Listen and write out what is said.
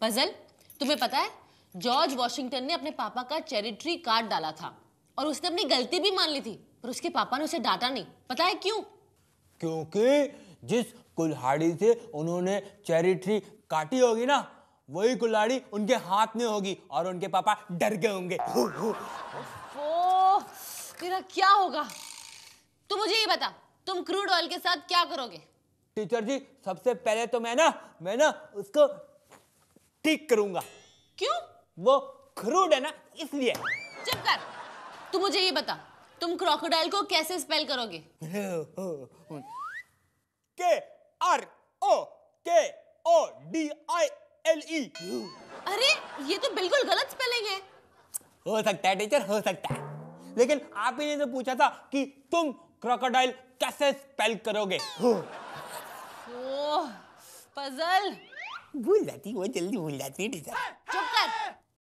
puzzle तुम्हें पता है जॉर्ज वॉशिंगटन ने अपने पापा का चैरिटरी कार्ड डाला था और उसने अपनी गलती भी मान ली थी पर उसके पापा ने उसे डांटा नहीं पता है क्यों क्योंकि जिस कुल्हाड़ी से उन्होंने चैरिटरी काटी होगी ना वही कुल्हाड़ी उनके हाथ में होगी और उनके पापा डर गए होंगे तेरा क्या होगा तो मुझे ये बता तुम क्रूड ऑयल के साथ क्या करोगे टीचर जी सबसे पहले तो मैं ना मैं ना उसको ठीक करूंगा क्यों वो क्रूड है ना इसलिए चुप कर तू मुझे ये बता तुम क्रोकोडाइल को कैसे स्पेल करोगे के आर ओ के O D I L E अरे ये तो बिल्कुल गलत स्पेलिंग है हो सकता है टीचर हो सकता है लेकिन आप ही ने तो पूछा था कि तुम क्रोकोडाइल कैसे स्पेल करोगे ओह पजल भूल जाती वो जल्दी भूल जाती है